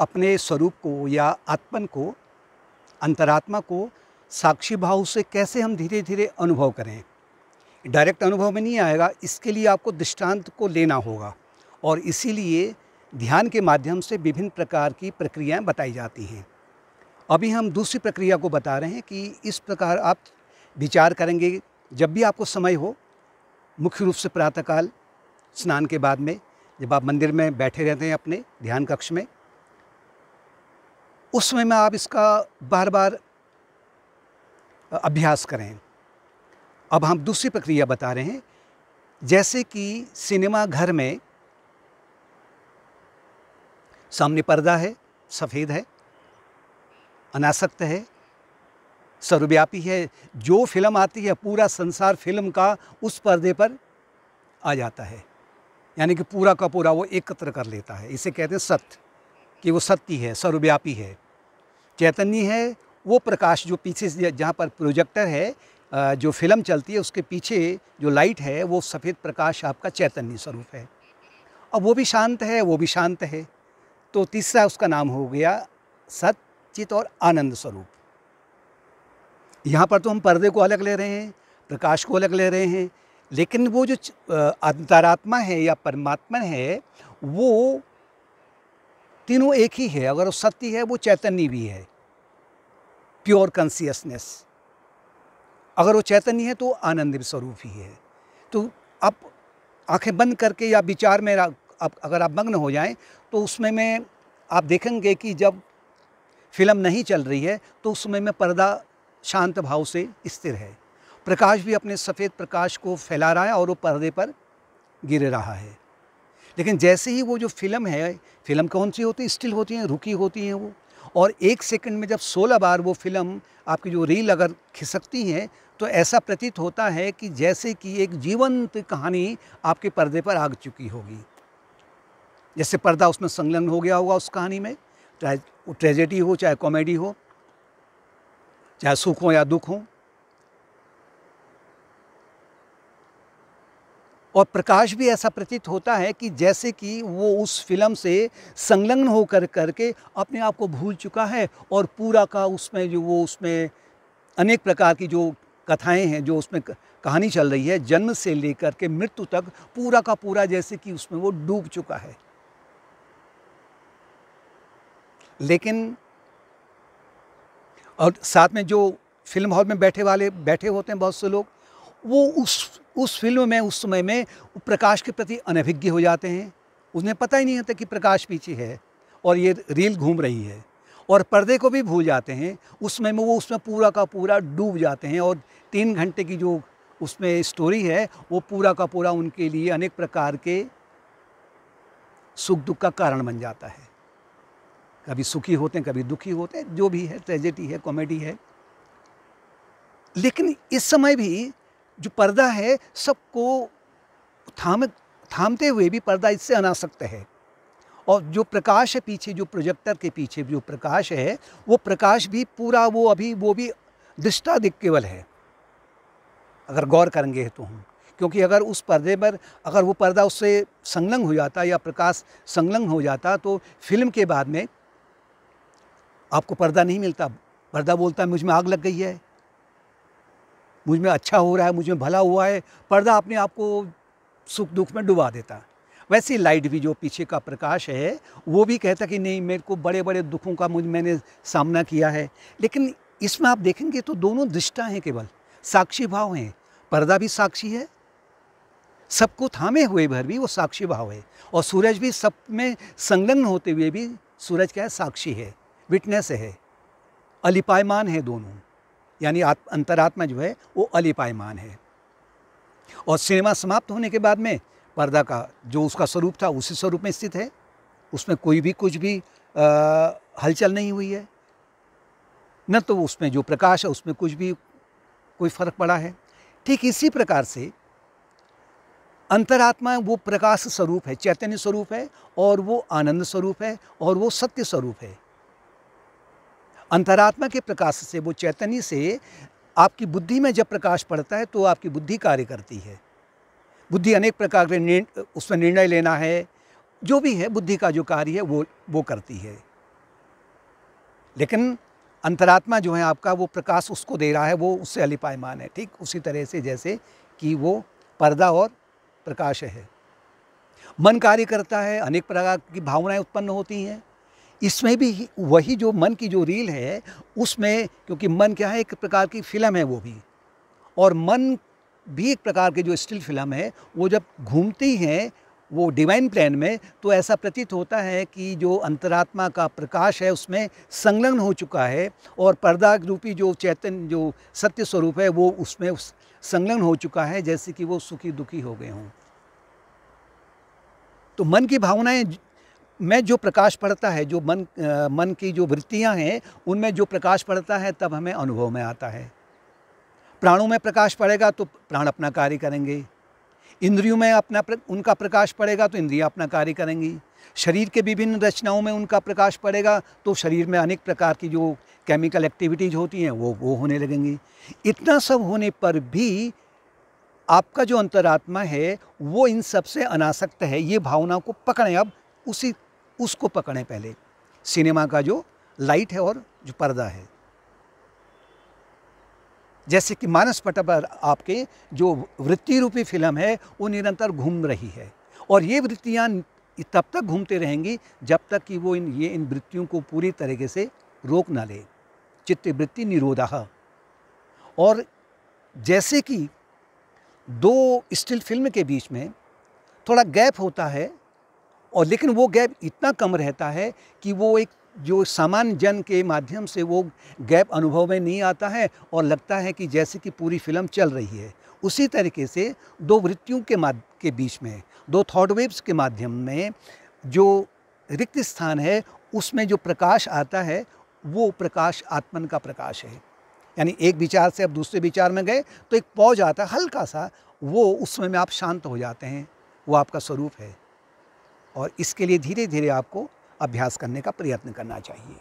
अपने स्वरूप को या आत्मन को अंतरात्मा को साक्षी भाव से कैसे हम धीरे धीरे अनुभव करें डायरेक्ट अनुभव में नहीं आएगा इसके लिए आपको दृष्टांत को लेना होगा और इसीलिए ध्यान के माध्यम से विभिन्न प्रकार की प्रक्रियाएं बताई जाती हैं अभी हम दूसरी प्रक्रिया को बता रहे हैं कि इस प्रकार आप विचार करेंगे जब भी आपको समय हो मुख्य रूप से प्रातःकाल स्नान के बाद में जब आप मंदिर में बैठे रहते हैं अपने ध्यान कक्ष में उस समय में आप इसका बार बार अभ्यास करें अब हम दूसरी प्रक्रिया बता रहे हैं जैसे कि सिनेमा घर में सामने पर्दा है सफ़ेद है अनासक्त है सर्वव्यापी है जो फिल्म आती है पूरा संसार फिल्म का उस पर्दे पर आ जाता है यानी कि पूरा का पूरा वो एकत्र कर लेता है इसे कहते हैं सत्य कि वो सत्य है सर्वव्यापी है चैतन्य है वो प्रकाश जो पीछे जहाँ पर प्रोजेक्टर है जो फिल्म चलती है उसके पीछे जो लाइट है वो सफ़ेद प्रकाश आपका चैतन्य स्वरूप है अब वो भी शांत है वो भी शांत है तो तीसरा उसका नाम हो गया सचित और आनंद स्वरूप यहाँ पर तो हम पर्दे को अलग ले रहे हैं प्रकाश को अलग ले रहे हैं लेकिन वो जो अंतरात्मा है या परमात्मा है वो तीनों एक ही है अगर वो सत्य है वो चैतन्य भी है प्योर कॉन्सियसनेस अगर वो चैतन्य है तो आनंद स्वरूप ही है तो आप आंखें बंद करके या विचार में आप अगर आप मग्न हो जाएं तो उसमें में आप देखेंगे कि जब फिल्म नहीं चल रही है तो उसमें में पर्दा शांत भाव से स्थिर है प्रकाश भी अपने सफ़ेद प्रकाश को फैला रहा है और वो पर्दे पर गिर रहा है लेकिन जैसे ही वो जो फिल्म है फिल्म कौन सी होती है स्टिल होती हैं रुकी होती हैं वो और एक सेकंड में जब 16 बार वो फिल्म आपकी जो रील अगर खिसकती हैं तो ऐसा प्रतीत होता है कि जैसे कि एक जीवंत कहानी आपके पर्दे पर आ चुकी होगी जैसे पर्दा उसमें संलग्न हो गया होगा उस कहानी में चाहे ट्रेजेडी हो चाहे कॉमेडी हो चाहे सुख हो या दुख हो और प्रकाश भी ऐसा प्रतीत होता है कि जैसे कि वो उस फिल्म से संलग्न होकर करके अपने आप को भूल चुका है और पूरा का उसमें जो वो उसमें अनेक प्रकार की जो कथाएं हैं जो उसमें कहानी चल रही है जन्म से लेकर के मृत्यु तक पूरा का पूरा जैसे कि उसमें वो डूब चुका है लेकिन और साथ में जो फिल्म हॉल में बैठे वाले बैठे होते हैं बहुत से लोग वो उस उस फिल्म में उस समय में प्रकाश के प्रति अनभिज्ञ हो जाते हैं उन्हें पता ही नहीं होता कि प्रकाश पीछे है और ये रील घूम रही है और पर्दे को भी भूल जाते हैं उसमें में वो उसमें पूरा का पूरा डूब जाते हैं और तीन घंटे की जो उसमें स्टोरी है वो पूरा का पूरा उनके लिए अनेक प्रकार के सुख दुख का कारण बन जाता है कभी सुखी होते हैं कभी दुखी होते हैं जो भी है ट्रेजेडी है कॉमेडी है लेकिन इस समय भी जो पर्दा है सबको थाम थामते हुए भी पर्दा इससे अनासक्त है और जो प्रकाश है पीछे जो प्रोजेक्टर के पीछे जो प्रकाश है वो प्रकाश भी पूरा वो अभी वो भी दृष्टा दिख केवल है अगर गौर करेंगे तो हम क्योंकि अगर उस पर्दे पर अगर वो पर्दा उससे संलग्न हो जाता या प्रकाश संलग्न हो जाता तो फिल्म के बाद में आपको पर्दा नहीं मिलता पर्दा बोलता है मुझ में आग लग गई है मुझ में अच्छा हो रहा है मुझ में भला हुआ है पर्दा अपने आप को सुख दुख में डुबा देता है वैसे लाइट भी जो पीछे का प्रकाश है वो भी कहता कि नहीं मेरे को बड़े बड़े दुखों का मुझ मैंने सामना किया है लेकिन इसमें आप देखेंगे तो दोनों दृष्टा हैं केवल साक्षी भाव हैं पर्दा भी साक्षी है सबको थामे हुए भर भी वो साक्षी भाव है और सूरज भी सब में संलग्न होते हुए भी सूरज क्या है साक्षी है विटनेस है अलिपायमान है दोनों यानी अंतरात्मा जो है वो अलिपायमान है और सिनेमा समाप्त होने के बाद में पर्दा का जो उसका स्वरूप था उसी स्वरूप में स्थित है उसमें कोई भी कुछ भी आ, हलचल नहीं हुई है न तो उसमें जो प्रकाश है उसमें कुछ भी कोई फर्क पड़ा है ठीक इसी प्रकार से अंतरात्मा वो प्रकाश स्वरूप है चैतन्य स्वरूप है और वो आनंद स्वरूप है और वो सत्य स्वरूप है अंतरात्मा के प्रकाश से वो चैतन्य से आपकी बुद्धि में जब प्रकाश पड़ता है तो आपकी बुद्धि कार्य करती है बुद्धि अनेक प्रकार के उसमें निर्णय लेना है जो भी है बुद्धि का जो कार्य है वो वो करती है लेकिन अंतरात्मा जो है आपका वो प्रकाश उसको दे रहा है वो उससे अलिपायमान है ठीक उसी तरह से जैसे कि वो पर्दा और प्रकाश है मन कार्य करता है अनेक प्रकार की भावनाएं उत्पन्न होती हैं इसमें भी वही जो मन की जो रील है उसमें क्योंकि मन क्या है एक प्रकार की फिल्म है वो भी और मन भी एक प्रकार की जो स्टिल फिल्म है वो जब घूमती हैं वो डिवाइन प्लान में तो ऐसा प्रतीत होता है कि जो अंतरात्मा का प्रकाश है उसमें संलग्न हो चुका है और पर्दा रूपी जो चैतन्य जो सत्य स्वरूप है वो उसमें उस संलग्न हो चुका है जैसे कि वो सुखी दुखी हो गए हों तो मन की भावनाएं में जो प्रकाश पड़ता है जो मन आ, मन की जो वृत्तियाँ हैं उनमें जो प्रकाश पड़ता है तब हमें अनुभव में आता है प्राणों में प्रकाश पड़ेगा तो प्राण अपना कार्य करेंगे इंद्रियों में अपना प्र, उनका प्रकाश पड़ेगा तो इंद्रियां अपना कार्य करेंगी शरीर के विभिन्न रचनाओं में उनका प्रकाश पड़ेगा तो शरीर में अनेक प्रकार की जो केमिकल एक्टिविटीज़ होती हैं वो वो होने लगेंगी इतना सब होने पर भी आपका जो अंतरात्मा है वो इन सबसे अनासक्त है ये भावना को पकड़ें अब उसी उसको पकड़ें पहले सिनेमा का जो लाइट है और जो पर्दा है जैसे कि मानस पट पर आपके जो वृत्ति रूपी फिल्म है वो निरंतर घूम रही है और ये वृत्तियाँ तब तक घूमते रहेंगी जब तक कि वो इन ये इन वृत्तियों को पूरी तरीके से रोक ना ले चित्तवृत्ति निरोधाह और जैसे कि दो स्टिल फिल्म के बीच में थोड़ा गैप होता है और लेकिन वो गैप इतना कम रहता है कि वो एक जो सामान्य जन के माध्यम से वो गैप अनुभव में नहीं आता है और लगता है कि जैसे कि पूरी फिल्म चल रही है उसी तरीके से दो वृत्तियों के माध्य के बीच में दो थॉट वेव्स के माध्यम में जो रिक्त स्थान है उसमें जो प्रकाश आता है वो प्रकाश आत्मन का प्रकाश है यानी एक विचार से आप दूसरे विचार में गए तो एक पौज आता है हल्का सा वो उसमें में आप शांत हो जाते हैं वो आपका स्वरूप है और इसके लिए धीरे धीरे आपको अभ्यास करने का प्रयत्न करना चाहिए